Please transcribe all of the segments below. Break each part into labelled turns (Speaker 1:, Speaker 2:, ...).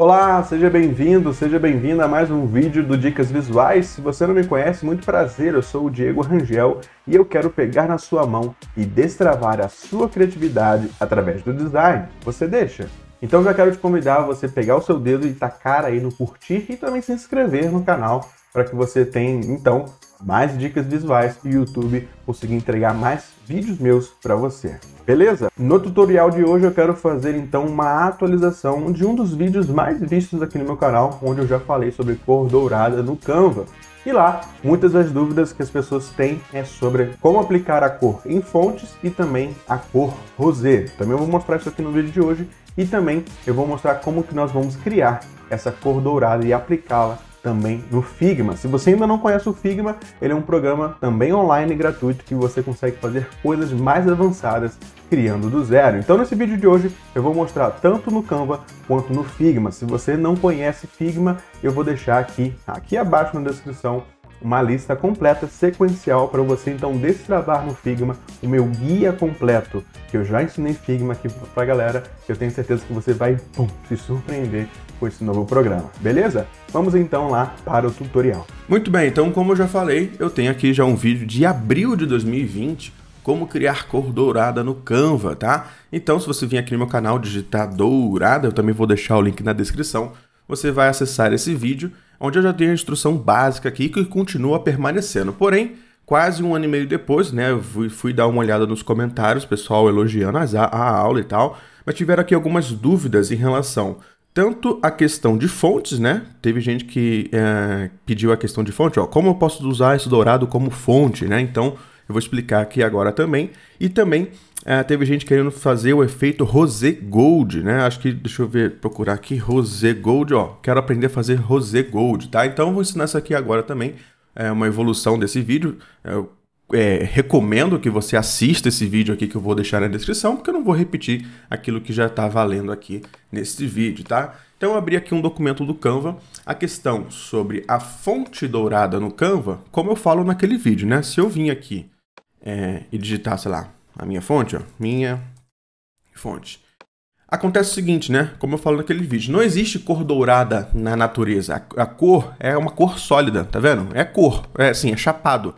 Speaker 1: Olá, seja bem-vindo, seja bem-vinda a mais um vídeo do Dicas Visuais. Se você não me conhece, muito prazer, eu sou o Diego Rangel e eu quero pegar na sua mão e destravar a sua criatividade através do design. Você deixa? Então já quero te convidar a você pegar o seu dedo e tacar aí no curtir e também se inscrever no canal para que você tenha então mais dicas visuais e o YouTube consiga entregar mais vídeos meus para você, beleza? No tutorial de hoje eu quero fazer então uma atualização de um dos vídeos mais vistos aqui no meu canal, onde eu já falei sobre cor dourada no Canva. E lá, muitas das dúvidas que as pessoas têm é sobre como aplicar a cor em fontes e também a cor rosé. Também eu vou mostrar isso aqui no vídeo de hoje e também eu vou mostrar como que nós vamos criar essa cor dourada e aplicá-la também no Figma. Se você ainda não conhece o Figma, ele é um programa também online gratuito que você consegue fazer coisas mais avançadas criando do zero. Então nesse vídeo de hoje eu vou mostrar tanto no Canva quanto no Figma. Se você não conhece Figma, eu vou deixar aqui, aqui abaixo na descrição uma lista completa sequencial para você então destravar no Figma o meu guia completo que eu já ensinei Figma aqui para a galera. Eu tenho certeza que você vai pum, se surpreender com esse novo programa, beleza? Vamos então lá para o tutorial. Muito bem, então como eu já falei, eu tenho aqui já um vídeo de abril de 2020 como criar cor dourada no Canva, tá? Então, se você vir aqui no meu canal digitar dourada, eu também vou deixar o link na descrição, você vai acessar esse vídeo, onde eu já tenho a instrução básica aqui que continua permanecendo. Porém, quase um ano e meio depois, né, eu fui, fui dar uma olhada nos comentários, pessoal elogiando a, a aula e tal, mas tiveram aqui algumas dúvidas em relação tanto a questão de fontes, né? Teve gente que é, pediu a questão de fonte, ó, como eu posso usar esse dourado como fonte, né? Então eu vou explicar aqui agora também. E também é, teve gente querendo fazer o efeito rosé gold, né? Acho que deixa eu ver, procurar aqui rosé gold, ó. Quero aprender a fazer rosé gold, tá? Então eu vou ensinar isso aqui agora também. É uma evolução desse vídeo. É, eu é, recomendo que você assista esse vídeo aqui que eu vou deixar na descrição, porque eu não vou repetir aquilo que já está valendo aqui nesse vídeo, tá? Então eu abri aqui um documento do Canva, a questão sobre a fonte dourada no Canva, como eu falo naquele vídeo, né? Se eu vim aqui é, e digitar, sei lá, a minha fonte, ó, minha fonte. Acontece o seguinte, né? Como eu falo naquele vídeo, não existe cor dourada na natureza. A, a cor é uma cor sólida, tá vendo? É cor, é assim, é chapado.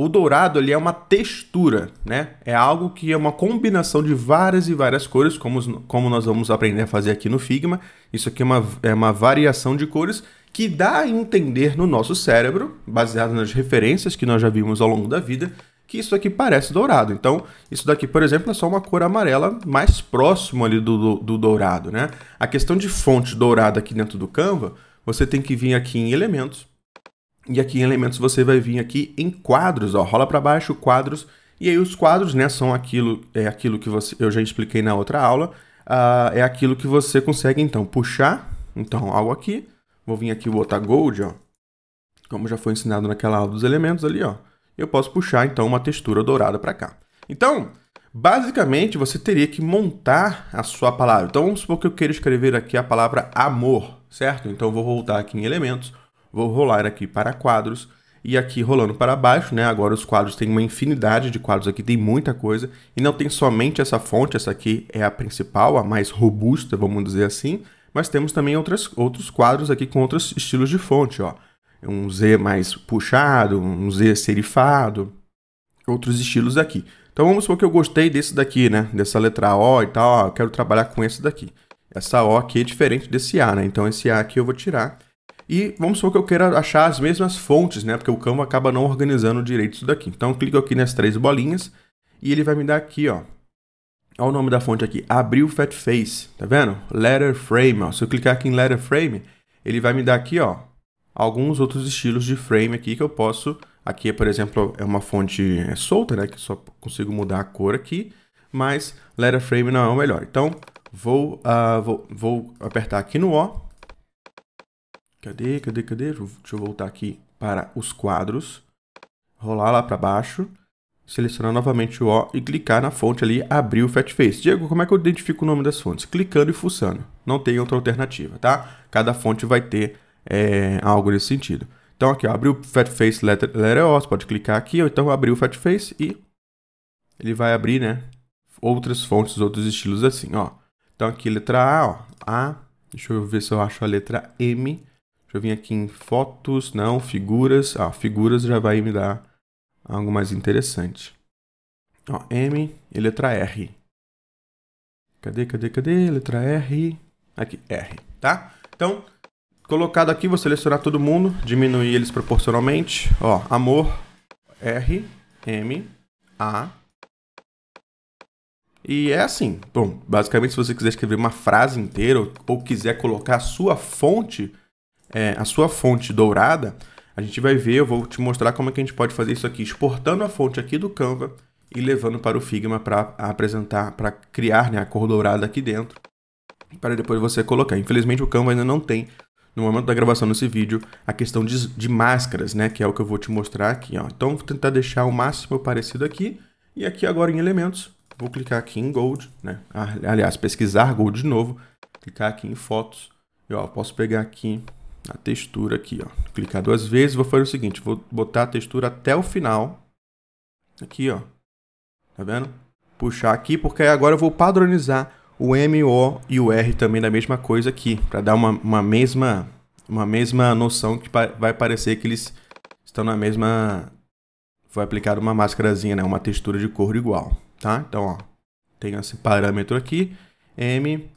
Speaker 1: O dourado ali é uma textura, né? É algo que é uma combinação de várias e várias cores, como, como nós vamos aprender a fazer aqui no Figma. Isso aqui é uma, é uma variação de cores que dá a entender no nosso cérebro, baseado nas referências que nós já vimos ao longo da vida, que isso aqui parece dourado. Então, isso daqui, por exemplo, é só uma cor amarela mais próximo ali do, do, do dourado, né? A questão de fonte dourada aqui dentro do Canva, você tem que vir aqui em elementos, e aqui em elementos você vai vir aqui em quadros, ó, rola para baixo, quadros. E aí os quadros, né, são aquilo, é aquilo que você, eu já expliquei na outra aula, uh, é aquilo que você consegue então puxar, então algo aqui, vou vir aqui botar gold, ó, como já foi ensinado naquela aula dos elementos ali, ó, eu posso puxar então uma textura dourada para cá. Então, basicamente você teria que montar a sua palavra. Então vamos supor que eu queira escrever aqui a palavra amor, certo? Então eu vou voltar aqui em elementos, Vou rolar aqui para quadros e aqui rolando para baixo, né? Agora os quadros têm uma infinidade de quadros aqui, tem muita coisa e não tem somente essa fonte, essa aqui é a principal, a mais robusta, vamos dizer assim, mas temos também outras, outros quadros aqui com outros estilos de fonte, ó. É um Z mais puxado, um Z serifado, outros estilos aqui. Então vamos supor que eu gostei desse daqui, né? Dessa letra O e tal, ó, eu quero trabalhar com esse daqui. Essa O aqui é diferente desse A, né? Então esse A aqui eu vou tirar e vamos supor que eu queira achar as mesmas fontes, né? Porque o Canva acaba não organizando direito isso daqui. Então eu clico aqui nas três bolinhas e ele vai me dar aqui, ó. Olha o nome da fonte aqui, Abril Fat Face, tá vendo? Letter Frame, ó. Se eu clicar aqui em Letter Frame, ele vai me dar aqui, ó, alguns outros estilos de frame aqui que eu posso... Aqui, por exemplo, é uma fonte é solta, né? Que só consigo mudar a cor aqui, mas Letter Frame não é o melhor. Então, vou, uh, vou, vou apertar aqui no O Cadê, cadê, cadê? Deixa eu voltar aqui para os quadros. Rolar lá para baixo. Selecionar novamente o O e clicar na fonte ali, abrir o Fat Face. Diego, como é que eu identifico o nome das fontes? Clicando e fuçando. Não tem outra alternativa, tá? Cada fonte vai ter é, algo nesse sentido. Então aqui, ó, abriu o Fat Face letter, letter o, você pode clicar aqui, ou então abrir o Fat Face e ele vai abrir, né, outras fontes, outros estilos assim, ó. Então aqui letra A, ó, A, deixa eu ver se eu acho a letra M. Deixa eu vir aqui em fotos, não, figuras. Ah, figuras já vai me dar algo mais interessante. Ó, M e letra R. Cadê, cadê, cadê? Letra R. Aqui, R, tá? Então, colocado aqui, vou selecionar todo mundo, diminuir eles proporcionalmente. Ó, amor, R, M, A. E é assim. Bom, basicamente, se você quiser escrever uma frase inteira ou, ou quiser colocar a sua fonte é, a sua fonte dourada, a gente vai ver, eu vou te mostrar como é que a gente pode fazer isso aqui, exportando a fonte aqui do Canva e levando para o Figma para apresentar, para criar né, a cor dourada aqui dentro, para depois você colocar. Infelizmente o Canva ainda não tem, no momento da gravação desse vídeo, a questão de, de máscaras, né, que é o que eu vou te mostrar aqui. Ó. Então vou tentar deixar o máximo parecido aqui, e aqui agora em elementos, vou clicar aqui em Gold, né? aliás, pesquisar Gold de novo, clicar aqui em Fotos, e ó, posso pegar aqui a textura aqui, ó. Clicar duas vezes, vou fazer o seguinte, vou botar a textura até o final. Aqui, ó. Tá vendo? Puxar aqui, porque agora eu vou padronizar o M, O e o R também da mesma coisa aqui, para dar uma, uma, mesma, uma mesma noção que vai parecer que eles estão na mesma... Vou aplicar uma máscarazinha, né? Uma textura de cor igual, tá? Então, ó, tenho esse parâmetro aqui, M,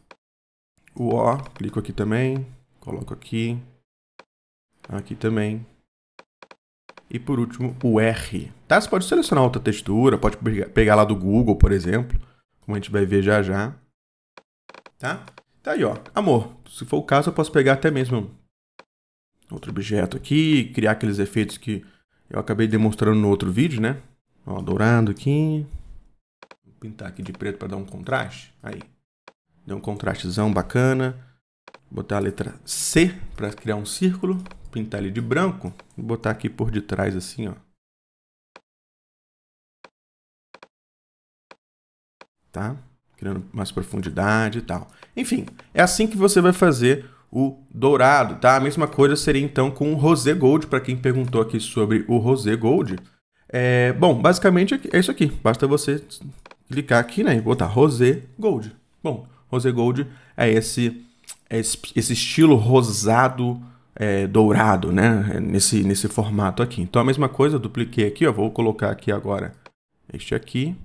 Speaker 1: o O, clico aqui também, coloco aqui, Aqui também. E por último, o R. Tá? Você pode selecionar outra textura, pode pegar lá do Google, por exemplo, como a gente vai ver já já. Tá? Tá aí, ó. Amor, se for o caso, eu posso pegar até mesmo outro objeto aqui, criar aqueles efeitos que eu acabei demonstrando no outro vídeo, né? Ó, dourado aqui. Vou pintar aqui de preto para dar um contraste. Aí. Deu um contrastezão bacana. Vou botar a letra C para criar um círculo pintar ele de branco botar aqui por detrás assim, ó. Tá? Criando mais profundidade e tal. Enfim, é assim que você vai fazer o dourado, tá? A mesma coisa seria então com o rosé gold, para quem perguntou aqui sobre o rosé gold. É, bom, basicamente é isso aqui. Basta você clicar aqui, né, e botar rosé gold. Bom, rosé gold é esse, é esse, esse estilo rosado é, dourado, né? É, nesse, nesse formato aqui. Então a mesma coisa, dupliquei aqui, ó, vou colocar aqui agora este aqui.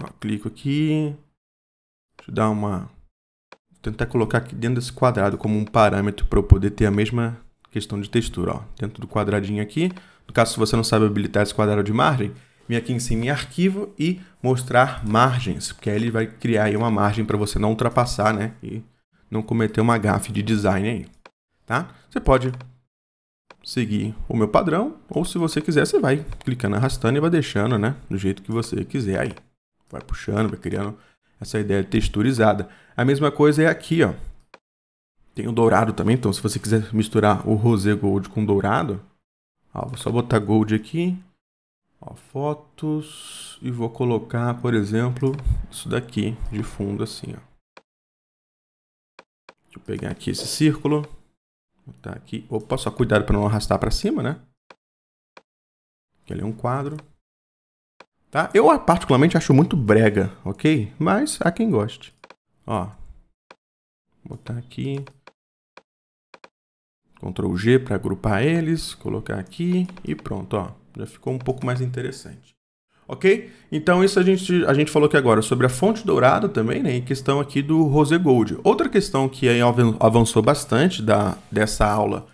Speaker 1: Ó, clico aqui. Deixa eu dar uma... Vou tentar colocar aqui dentro desse quadrado como um parâmetro para eu poder ter a mesma questão de textura. Ó. Dentro do quadradinho aqui, no caso se você não sabe habilitar esse quadrado de margem, vem aqui em cima em arquivo e mostrar margens, porque aí ele vai criar uma margem para você não ultrapassar né? e não cometer uma gafe de design aí tá? Você pode seguir o meu padrão, ou se você quiser, você vai clicando, arrastando e vai deixando, né? Do jeito que você quiser aí. Vai puxando, vai criando essa ideia texturizada. A mesma coisa é aqui, ó. Tem o dourado também, então se você quiser misturar o rosé gold com dourado, ó, vou só botar gold aqui, ó, fotos, e vou colocar, por exemplo, isso daqui de fundo assim, ó. Deixa eu pegar aqui esse círculo, Vou tá botar aqui. Opa, só cuidado para não arrastar para cima, né? que ali é um quadro. Tá? Eu particularmente acho muito brega, ok? Mas há quem goste. Ó. Vou botar aqui. Ctrl G para agrupar eles, colocar aqui e pronto, ó. Já ficou um pouco mais interessante. Ok? Então isso a gente, a gente falou aqui agora sobre a fonte dourada também, né? Em questão aqui do Rose Gold. Outra questão que aí avançou bastante da, dessa aula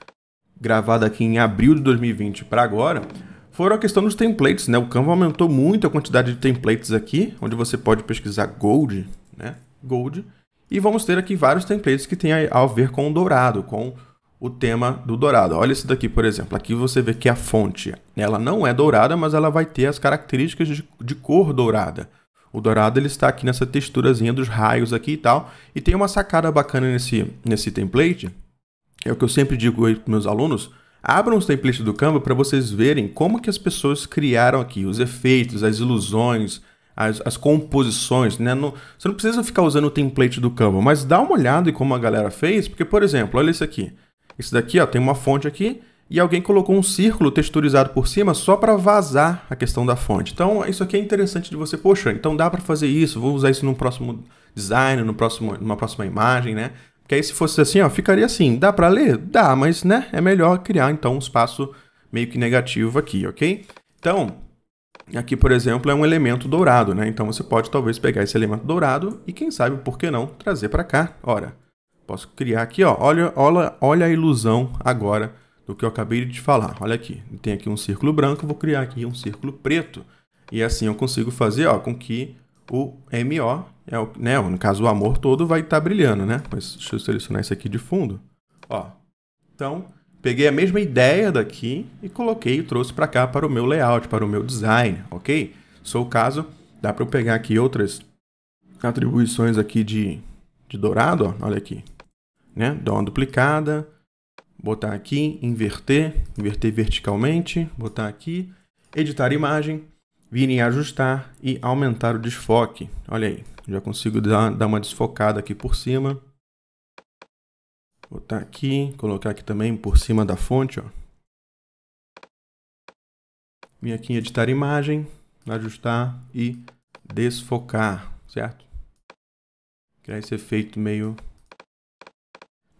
Speaker 1: gravada aqui em abril de 2020 para agora foram a questão dos templates, né? O Canva aumentou muito a quantidade de templates aqui, onde você pode pesquisar Gold, né? Gold. E vamos ter aqui vários templates que tem a ver com o dourado, com o tema do dourado. Olha esse daqui, por exemplo. Aqui você vê que a fonte, ela não é dourada, mas ela vai ter as características de, de cor dourada. O dourado ele está aqui nessa texturazinha dos raios aqui e tal. E tem uma sacada bacana nesse, nesse template, é o que eu sempre digo aí para meus alunos, abram os templates do Canva para vocês verem como que as pessoas criaram aqui os efeitos, as ilusões, as, as composições, né? No, você não precisa ficar usando o template do Canva, mas dá uma olhada em como a galera fez, porque, por exemplo, olha isso aqui. Isso daqui ó, tem uma fonte aqui e alguém colocou um círculo texturizado por cima só para vazar a questão da fonte. Então, isso aqui é interessante de você, poxa, então dá para fazer isso, vou usar isso no próximo design, no próximo, numa próxima imagem, né? Porque aí se fosse assim, ó, ficaria assim, dá para ler? Dá, mas né, é melhor criar então um espaço meio que negativo aqui, ok? Então, aqui, por exemplo, é um elemento dourado, né? Então você pode talvez pegar esse elemento dourado e quem sabe, por que não, trazer para cá. Ora, Posso criar aqui, ó. Olha, olha, olha a ilusão agora do que eu acabei de falar. Olha aqui, tem aqui um círculo branco, vou criar aqui um círculo preto. E assim eu consigo fazer ó, com que o MO, é o, né, no caso o amor todo, vai estar tá brilhando, né? Mas deixa eu selecionar isso aqui de fundo. Ó, então, peguei a mesma ideia daqui e coloquei e trouxe para cá para o meu layout, para o meu design, ok? Sou o caso, dá para eu pegar aqui outras atribuições aqui de, de dourado, ó, olha aqui né? Dar uma duplicada, botar aqui, inverter, inverter verticalmente, botar aqui, editar imagem, vir em ajustar e aumentar o desfoque. Olha aí, já consigo dar, dar uma desfocada aqui por cima. Botar aqui, colocar aqui também por cima da fonte, ó. Vim aqui em editar imagem, ajustar e desfocar, certo? Criar esse efeito meio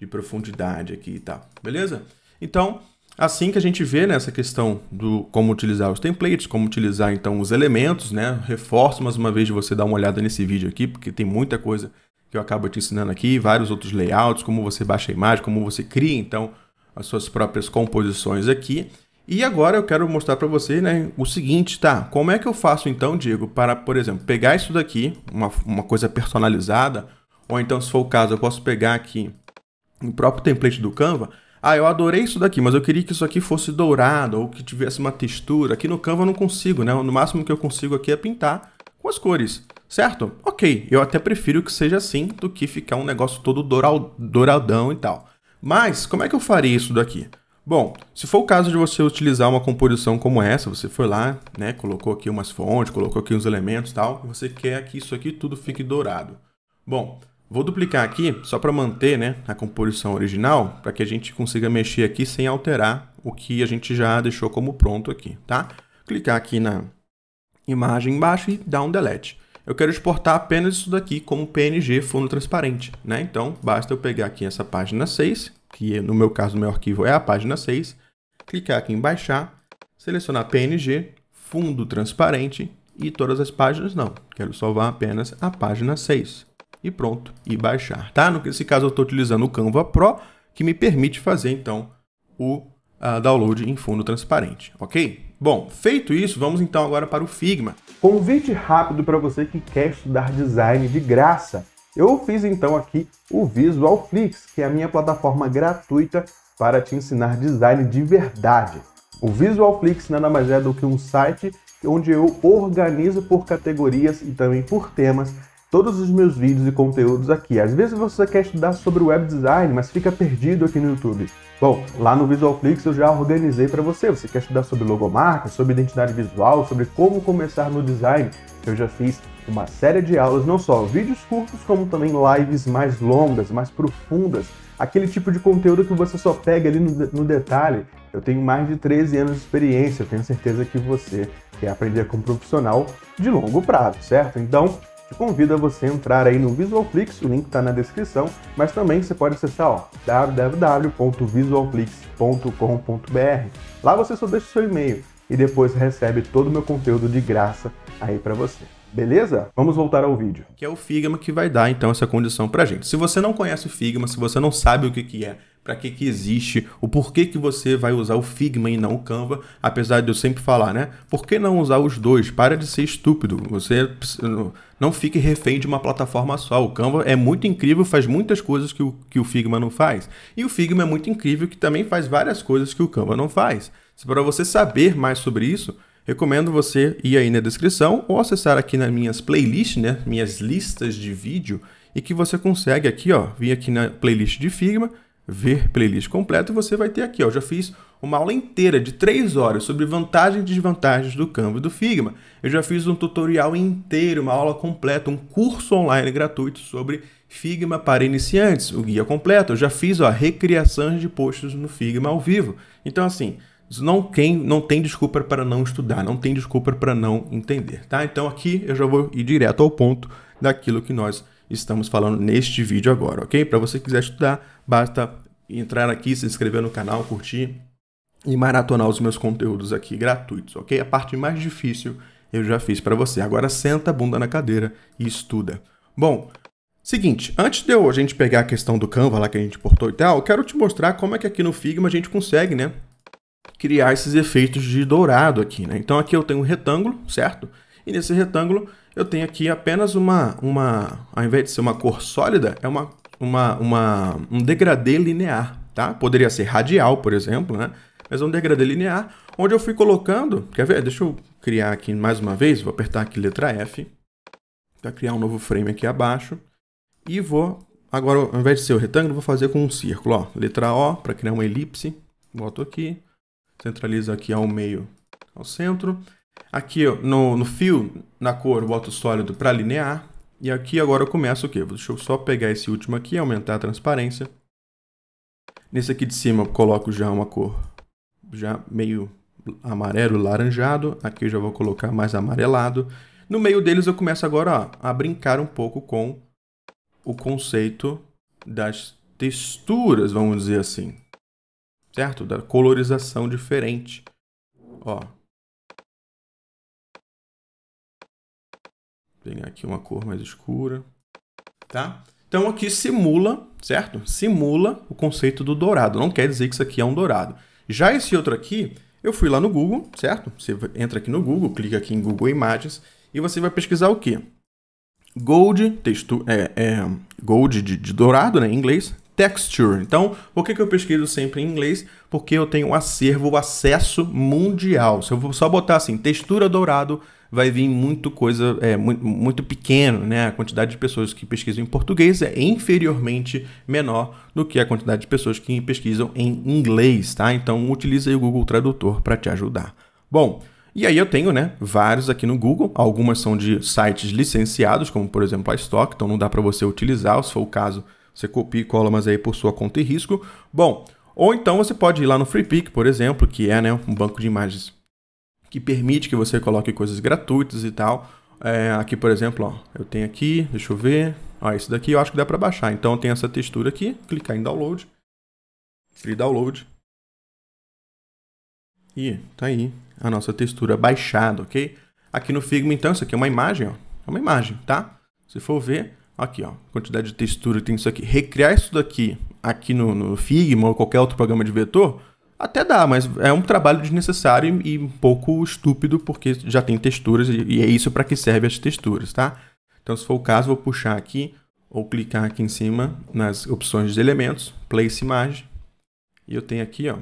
Speaker 1: de profundidade aqui e tal, beleza? Então, assim que a gente vê nessa né, questão do como utilizar os templates, como utilizar então os elementos, né? Reforço mais uma vez de você dar uma olhada nesse vídeo aqui, porque tem muita coisa que eu acabo te ensinando aqui, vários outros layouts, como você baixa a imagem, como você cria então as suas próprias composições aqui. E agora eu quero mostrar para você né, o seguinte, tá? Como é que eu faço então, Diego, para, por exemplo, pegar isso daqui, uma, uma coisa personalizada, ou então, se for o caso, eu posso pegar aqui no próprio template do Canva, ah, eu adorei isso daqui, mas eu queria que isso aqui fosse dourado ou que tivesse uma textura. Aqui no Canva eu não consigo, né? No máximo que eu consigo aqui é pintar com as cores, certo? Ok, eu até prefiro que seja assim do que ficar um negócio todo doural, douradão e tal. Mas como é que eu faria isso daqui? Bom, se for o caso de você utilizar uma composição como essa, você foi lá, né, colocou aqui umas fontes, colocou aqui uns elementos e tal, você quer que isso aqui tudo fique dourado. Bom, Vou duplicar aqui só para manter né, a composição original, para que a gente consiga mexer aqui sem alterar o que a gente já deixou como pronto aqui, tá? Clicar aqui na imagem embaixo e dar um delete. Eu quero exportar apenas isso daqui como PNG fundo transparente, né? Então, basta eu pegar aqui essa página 6, que no meu caso, o meu arquivo é a página 6, clicar aqui em baixar, selecionar PNG, fundo transparente e todas as páginas não. Quero salvar apenas a página 6 e pronto, e baixar, tá? Nesse caso eu estou utilizando o Canva Pro, que me permite fazer então o uh, download em fundo transparente, ok? Bom, feito isso, vamos então agora para o Figma. Convite rápido para você que quer estudar design de graça. Eu fiz então aqui o Visual Flix, que é a minha plataforma gratuita para te ensinar design de verdade. O Visual Flix nada mais é do que um site onde eu organizo por categorias e também por temas todos os meus vídeos e conteúdos aqui. Às vezes você quer estudar sobre web design, mas fica perdido aqui no YouTube. Bom, lá no Visualflix eu já organizei para você. Você quer estudar sobre logomarca, sobre identidade visual, sobre como começar no design? Eu já fiz uma série de aulas, não só vídeos curtos, como também lives mais longas, mais profundas, aquele tipo de conteúdo que você só pega ali no, no detalhe. Eu tenho mais de 13 anos de experiência, eu tenho certeza que você quer aprender como profissional de longo prazo, certo? Então, convido a você entrar aí no Visualflix, o link está na descrição, mas também você pode acessar www.visualflix.com.br. Lá você só deixa o seu e-mail e depois recebe todo o meu conteúdo de graça aí para você. Beleza? Vamos voltar ao vídeo. Que é o Figma que vai dar então essa condição para gente. Se você não conhece o Figma, se você não sabe o que, que é para que, que existe, o porquê que você vai usar o Figma e não o Canva, apesar de eu sempre falar, né? Por que não usar os dois? Para de ser estúpido. Você não fique refém de uma plataforma só. O Canva é muito incrível, faz muitas coisas que o, que o Figma não faz. E o Figma é muito incrível, que também faz várias coisas que o Canva não faz. Para você saber mais sobre isso, recomendo você ir aí na descrição ou acessar aqui nas minhas playlists, né? Minhas listas de vídeo, e que você consegue aqui, ó, vir aqui na playlist de Figma ver playlist completa, você vai ter aqui, ó, já fiz uma aula inteira de 3 horas sobre vantagens e desvantagens do Canva e do Figma. Eu já fiz um tutorial inteiro, uma aula completa, um curso online gratuito sobre Figma para iniciantes, o guia completo. Eu já fiz a recriação de posts no Figma ao vivo. Então, assim, não quem não tem desculpa para não estudar, não tem desculpa para não entender, tá? Então, aqui eu já vou ir direto ao ponto daquilo que nós estamos falando neste vídeo agora, ok? Para você que quiser estudar, basta entrar aqui, se inscrever no canal, curtir e maratonar os meus conteúdos aqui gratuitos, ok? A parte mais difícil eu já fiz para você. Agora senta a bunda na cadeira e estuda. Bom, seguinte, antes de eu, a gente pegar a questão do Canva lá que a gente portou e tal, eu quero te mostrar como é que aqui no Figma a gente consegue, né? Criar esses efeitos de dourado aqui, né? Então aqui eu tenho um retângulo, certo? E nesse retângulo eu tenho aqui apenas uma, uma ao invés de ser uma cor sólida, é uma, uma, uma, um degradê linear, tá? Poderia ser radial, por exemplo, né? Mas é um degradê linear, onde eu fui colocando, quer ver? Deixa eu criar aqui mais uma vez, vou apertar aqui letra F, para criar um novo frame aqui abaixo, e vou, agora ao invés de ser o retângulo, vou fazer com um círculo, ó, letra O, para criar uma elipse, boto aqui, centralizo aqui ao meio, ao centro, Aqui no, no fio, na cor, boto sólido para linear. E aqui agora eu começo o quê? Deixa eu só pegar esse último aqui, aumentar a transparência. Nesse aqui de cima eu coloco já uma cor já meio amarelo laranjado. Aqui eu já vou colocar mais amarelado. No meio deles eu começo agora ó, a brincar um pouco com o conceito das texturas, vamos dizer assim. Certo? Da colorização diferente. Ó, pegar aqui uma cor mais escura, tá? Então aqui simula, certo? Simula o conceito do dourado, não quer dizer que isso aqui é um dourado. Já esse outro aqui, eu fui lá no Google, certo? Você entra aqui no Google, clica aqui em Google Imagens e você vai pesquisar o quê? Gold, texto é, é gold de, de, dourado, né, em inglês, texture. Então, por que, que eu pesquiso sempre em inglês? Porque eu tenho acervo, acesso mundial. Se eu só botar assim, textura dourado, vai vir muito coisa, é, muito, muito pequeno, né? A quantidade de pessoas que pesquisam em português é inferiormente menor do que a quantidade de pessoas que pesquisam em inglês, tá? Então utilize o Google Tradutor para te ajudar. Bom, e aí eu tenho, né, vários aqui no Google. Algumas são de sites licenciados, como por exemplo a Stock, então não dá para você utilizar, se for o caso, você copia e cola, mas aí é por sua conta e risco. Bom, ou então você pode ir lá no FreePic, por exemplo, que é né, um banco de imagens que permite que você coloque coisas gratuitas e tal. É, aqui, por exemplo, ó, eu tenho aqui, deixa eu ver. Ó, isso daqui eu acho que dá para baixar. Então tem essa textura aqui, clicar em download. Free download. E tá aí a nossa textura baixada, ok? Aqui no Figma, então, isso aqui é uma imagem, ó. É uma imagem, tá? Se for ver, aqui, ó, quantidade de textura que tem isso aqui. Recriar isso daqui aqui no, no Figma ou qualquer outro programa de vetor, até dá, mas é um trabalho desnecessário e um pouco estúpido, porque já tem texturas e é isso para que serve as texturas, tá? Então, se for o caso, vou puxar aqui ou clicar aqui em cima nas opções de elementos, place imagem. E eu tenho aqui, ó,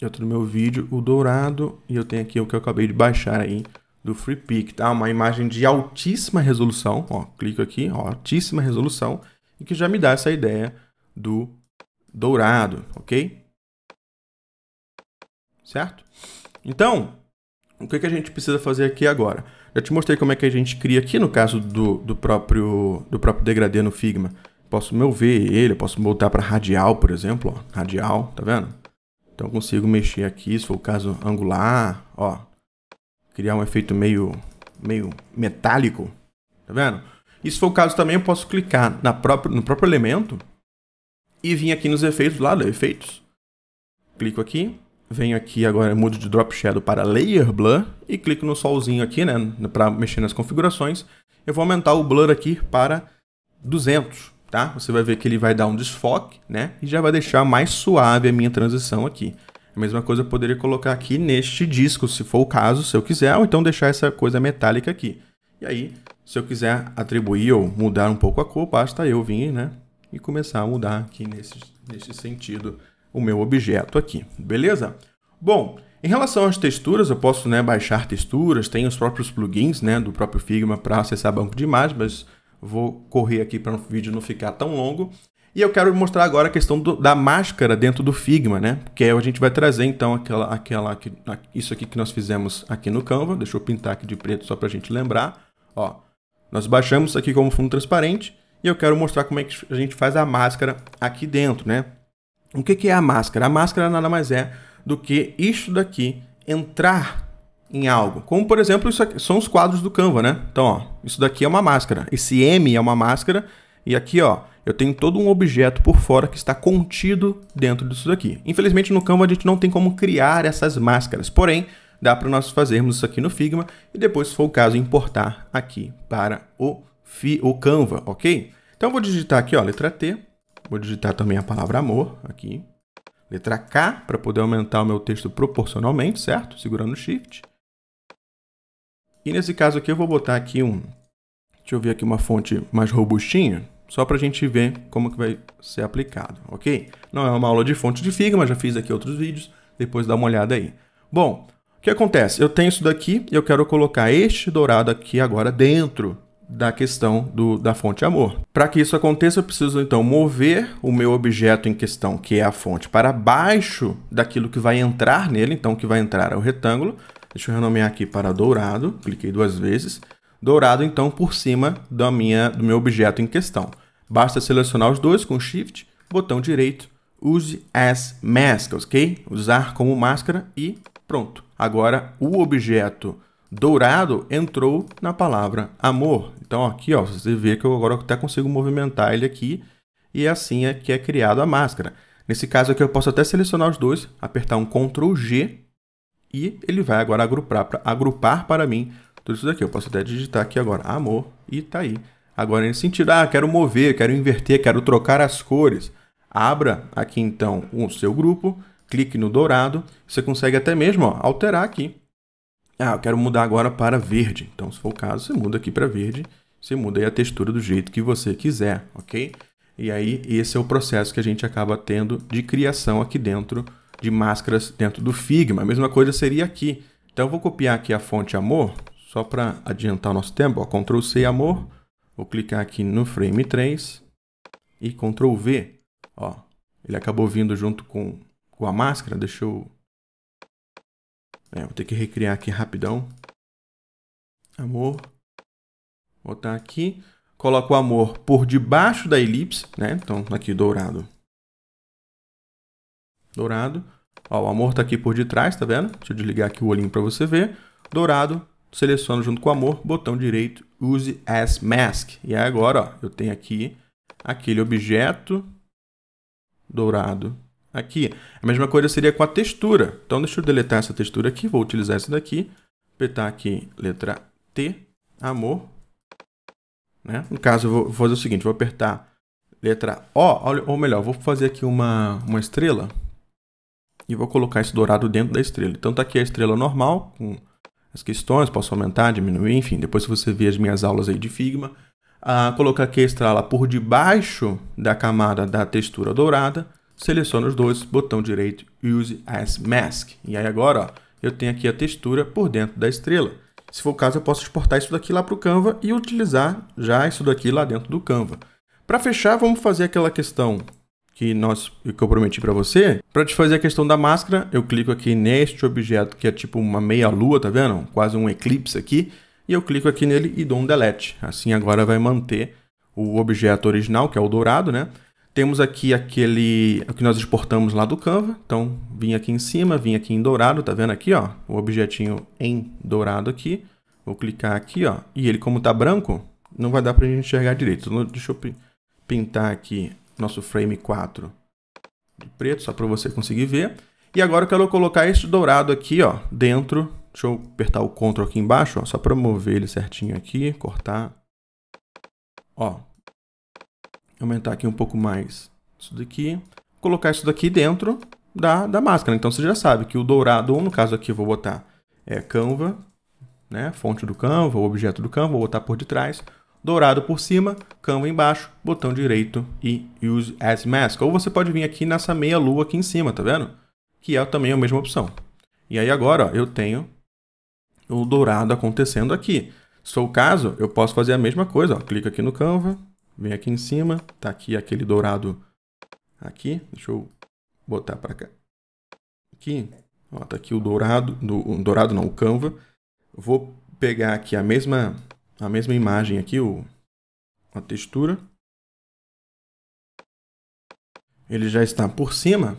Speaker 1: eu tenho é meu vídeo o dourado e eu tenho aqui o que eu acabei de baixar aí do FreePic, tá? Uma imagem de altíssima resolução, ó, clico aqui, ó, altíssima resolução e que já me dá essa ideia do dourado, ok? certo? Então, o que, que a gente precisa fazer aqui agora? já te mostrei como é que a gente cria aqui no caso do, do, próprio, do próprio degradê no Figma. Posso mover ele, posso voltar para radial, por exemplo, ó, radial, tá vendo? Então consigo mexer aqui, se for o caso angular, ó, criar um efeito meio, meio metálico, tá vendo? E se for o caso também, eu posso clicar na própria, no próprio elemento e vir aqui nos efeitos, lá, efeitos. Clico aqui, venho aqui agora, mudo de Drop Shadow para Layer Blur e clico no solzinho aqui, né, para mexer nas configurações. Eu vou aumentar o Blur aqui para 200, tá? Você vai ver que ele vai dar um desfoque, né, e já vai deixar mais suave a minha transição aqui. A mesma coisa eu poderia colocar aqui neste disco, se for o caso, se eu quiser, ou então deixar essa coisa metálica aqui. E aí, se eu quiser atribuir ou mudar um pouco a cor, basta eu vir, né, e começar a mudar aqui nesse, nesse sentido o meu objeto aqui, beleza? Bom, em relação às texturas, eu posso né, baixar texturas, tem os próprios plugins né, do próprio Figma para acessar banco de imagens, mas vou correr aqui para o vídeo não ficar tão longo. E eu quero mostrar agora a questão do, da máscara dentro do Figma, né? Que a gente vai trazer então aquela, aquela, que, isso aqui que nós fizemos aqui no Canva. Deixa eu pintar aqui de preto só para a gente lembrar. Ó, nós baixamos aqui como fundo transparente e eu quero mostrar como é que a gente faz a máscara aqui dentro, né? O que, que é a máscara? A máscara nada mais é do que isto daqui entrar em algo. Como, por exemplo, isso aqui, são os quadros do Canva, né? Então, ó, isso daqui é uma máscara. Esse M é uma máscara. E aqui, ó, eu tenho todo um objeto por fora que está contido dentro disso daqui. Infelizmente, no Canva a gente não tem como criar essas máscaras. Porém, dá para nós fazermos isso aqui no Figma e depois, se for o caso, importar aqui para o, Fi o Canva, ok? Então, eu vou digitar aqui, ó, letra T Vou digitar também a palavra amor aqui. Letra K para poder aumentar o meu texto proporcionalmente, certo? Segurando o Shift. E nesse caso aqui eu vou botar aqui um... Deixa eu ver aqui uma fonte mais robustinha, só para a gente ver como que vai ser aplicado, ok? Não é uma aula de fonte de figa, mas já fiz aqui outros vídeos, depois dá uma olhada aí. Bom, o que acontece? Eu tenho isso daqui e eu quero colocar este dourado aqui agora dentro da questão do, da fonte amor. Para que isso aconteça, eu preciso então mover o meu objeto em questão, que é a fonte, para baixo daquilo que vai entrar nele. Então, que vai entrar é o retângulo. Deixa eu renomear aqui para dourado. Cliquei duas vezes. Dourado, então, por cima da minha, do meu objeto em questão. Basta selecionar os dois com Shift, botão direito, use as mask, ok? Usar como máscara e pronto. Agora, o objeto dourado entrou na palavra amor. Então aqui ó, você vê que eu agora até consigo movimentar ele aqui e assim é que é criado a máscara. Nesse caso aqui eu posso até selecionar os dois, apertar um Ctrl G e ele vai agora agrupar, para agrupar para mim tudo isso daqui. Eu posso até digitar aqui agora amor e tá aí. Agora nesse sentido, ah, quero mover, quero inverter, quero trocar as cores. Abra aqui então o seu grupo, clique no dourado, você consegue até mesmo ó, alterar aqui. Ah, eu quero mudar agora para verde. Então, se for o caso, você muda aqui para verde. Você muda aí a textura do jeito que você quiser, ok? E aí, esse é o processo que a gente acaba tendo de criação aqui dentro de máscaras dentro do Figma. A mesma coisa seria aqui. Então, eu vou copiar aqui a fonte amor, só para adiantar o nosso tempo. Ó, Ctrl C amor. Vou clicar aqui no frame 3 e Ctrl V. Ó, ele acabou vindo junto com, com a máscara. Deixa eu é, vou ter que recriar aqui rapidão. Amor. Botar aqui. Coloco o amor por debaixo da elipse, né? Então, aqui, dourado. Dourado. Ó, o amor tá aqui por detrás, tá vendo? Deixa eu desligar aqui o olhinho para você ver. Dourado, seleciono junto com o amor, botão direito, use as mask. E agora, ó, eu tenho aqui aquele objeto dourado aqui. A mesma coisa seria com a textura. Então, deixa eu deletar essa textura aqui, vou utilizar essa daqui. Apertar aqui, letra T, amor. Né? No caso, eu vou fazer o seguinte, vou apertar letra O, ou melhor, vou fazer aqui uma, uma estrela e vou colocar esse dourado dentro da estrela. Então, tá aqui a estrela normal, com as questões, posso aumentar, diminuir, enfim. Depois, se você ver as minhas aulas aí de Figma, a ah, colocar aqui a estrela por debaixo da camada da textura dourada seleciono os dois, botão direito, Use as Mask. E aí agora, ó, eu tenho aqui a textura por dentro da estrela. Se for o caso, eu posso exportar isso daqui lá para o Canva e utilizar já isso daqui lá dentro do Canva. Para fechar, vamos fazer aquela questão que, nós, que eu prometi para você. Para te fazer a questão da máscara, eu clico aqui neste objeto, que é tipo uma meia-lua, tá vendo? Quase um eclipse aqui. E eu clico aqui nele e dou um delete. Assim agora vai manter o objeto original, que é o dourado, né? Temos aqui aquele o que nós exportamos lá do Canva. Então, vim aqui em cima, vim aqui em dourado, tá vendo aqui, ó? O objetinho em dourado aqui. Vou clicar aqui, ó. E ele, como tá branco, não vai dar pra gente enxergar direito. Então, deixa eu pintar aqui nosso frame 4 de preto, só para você conseguir ver. E agora eu quero colocar esse dourado aqui, ó, dentro. Deixa eu apertar o Ctrl aqui embaixo, ó, só para mover ele certinho aqui, cortar. Ó, aumentar aqui um pouco mais isso daqui, colocar isso daqui dentro da, da máscara. Então você já sabe que o dourado, ou no caso aqui eu vou botar é, Canva, né, fonte do Canva, o objeto do Canva, vou botar por detrás, dourado por cima, Canva embaixo, botão direito e Use as Mask. Ou você pode vir aqui nessa meia lua aqui em cima, tá vendo? Que é também a mesma opção. E aí agora ó, eu tenho o dourado acontecendo aqui. Se for o caso, eu posso fazer a mesma coisa. Ó. Clico aqui no Canva, vem aqui em cima, tá aqui aquele dourado aqui, deixa eu botar para cá. Aqui, ó, tá aqui o dourado, do, o dourado não, o Canva. Vou pegar aqui a mesma a mesma imagem aqui, o a textura. Ele já está por cima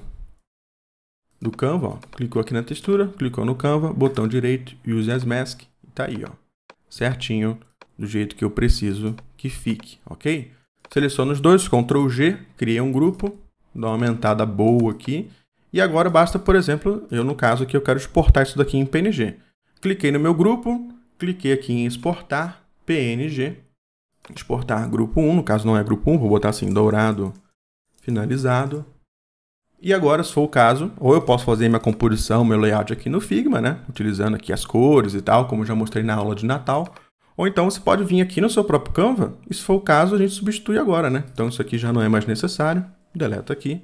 Speaker 1: do Canva, ó. Clicou aqui na textura, clicou no Canva, botão direito, Use as Mask, tá aí, ó. Certinho do jeito que eu preciso que fique, ok? Seleciono os dois, Ctrl G, criei um grupo, dou uma aumentada boa aqui. E agora basta, por exemplo, eu no caso aqui eu quero exportar isso daqui em PNG. Cliquei no meu grupo, cliquei aqui em exportar PNG, exportar grupo 1, no caso não é grupo 1, vou botar assim dourado finalizado. E agora, se for o caso, ou eu posso fazer minha composição, meu layout aqui no Figma, né? Utilizando aqui as cores e tal, como já mostrei na aula de Natal, ou então você pode vir aqui no seu próprio Canva, e se for o caso, a gente substitui agora, né? Então isso aqui já não é mais necessário, deleta aqui,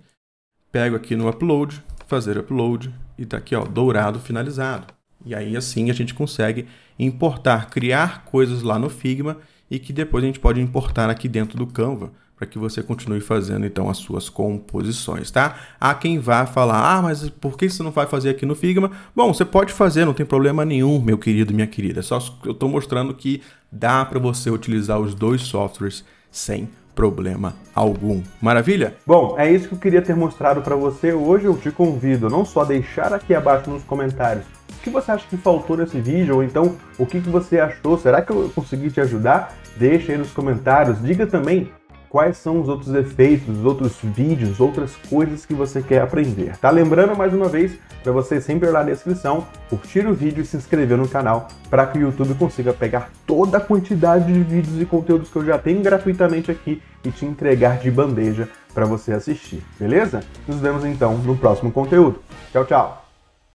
Speaker 1: pego aqui no Upload, fazer Upload, e tá aqui, ó, dourado finalizado. E aí assim a gente consegue importar, criar coisas lá no Figma e que depois a gente pode importar aqui dentro do Canva para que você continue fazendo então as suas composições, tá? Há quem vá falar: "Ah, mas por que você não vai fazer aqui no Figma?" Bom, você pode fazer, não tem problema nenhum, meu querido, minha querida. Só eu estou mostrando que dá para você utilizar os dois softwares sem problema algum. Maravilha? Bom, é isso que eu queria ter mostrado para você hoje. Eu te convido não só a deixar aqui abaixo nos comentários o que você acha que faltou nesse vídeo, ou então o que você achou, será que eu consegui te ajudar? Deixa aí nos comentários. Diga também quais são os outros efeitos, os outros vídeos, outras coisas que você quer aprender. Tá lembrando mais uma vez para você sempre olhar na descrição, curtir o vídeo e se inscrever no canal para que o YouTube consiga pegar toda a quantidade de vídeos e conteúdos que eu já tenho gratuitamente aqui e te entregar de bandeja para você assistir, beleza? Nos vemos então no próximo conteúdo. Tchau, tchau!